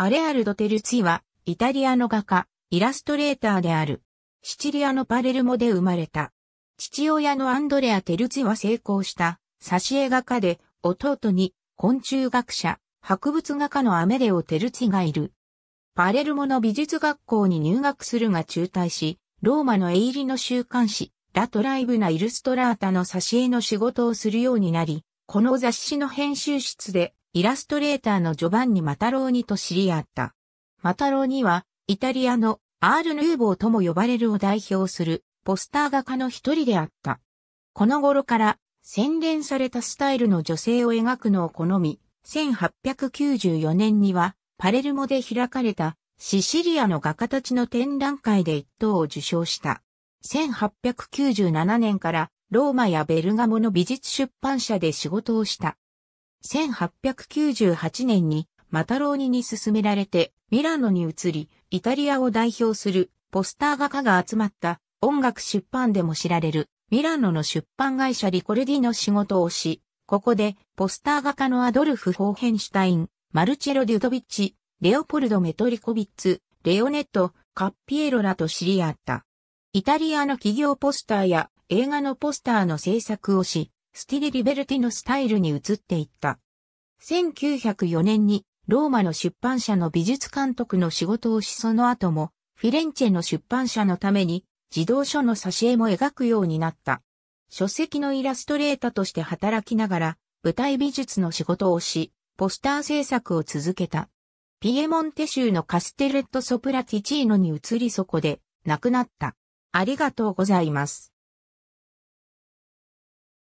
アレアルド・テルツィは、イタリアの画家、イラストレーターである。シチリアのパレルモで生まれた。父親のアンドレア・テルツィは成功した、挿絵画家で、弟に、昆虫学者、博物画家のアメデオ・テルツィがいる。パレルモの美術学校に入学するが中退し、ローマの絵入りの週刊誌、ラ・トライブナ・イルストラータの挿絵の仕事をするようになり、この雑誌の編集室でイラストレーターのジョバンニ・マタローニと知り合った。マタローニは、イタリアのアール・ヌーボーとも呼ばれるを代表するポスター画家の一人であった。この頃から洗練されたスタイルの女性を描くのを好み、1894年にはパレルモで開かれたシシリアの画家たちの展覧会で一等を受賞した。1897年からローマやベルガモの美術出版社で仕事をした。1898年にマタローニに勧められてミラノに移り、イタリアを代表するポスター画家が集まった音楽出版でも知られるミラノの出版会社リコルディの仕事をし、ここでポスター画家のアドルフ・ホーヘンシュタイン、マルチェロ・デュドビッチ、レオポルド・メトリコビッツ、レオネット、カッピエロらと知り合った。イタリアの企業ポスターや映画のポスターの制作をし、スティデ・リベルティのスタイルに移っていった。1904年にローマの出版社の美術監督の仕事をしその後もフィレンチェの出版社のために児童書の挿絵も描くようになった。書籍のイラストレーターとして働きながら舞台美術の仕事をし、ポスター制作を続けた。ピエモンテ州のカステレット・ソプラティチーノに移りそこで亡くなった。ありがとうございます。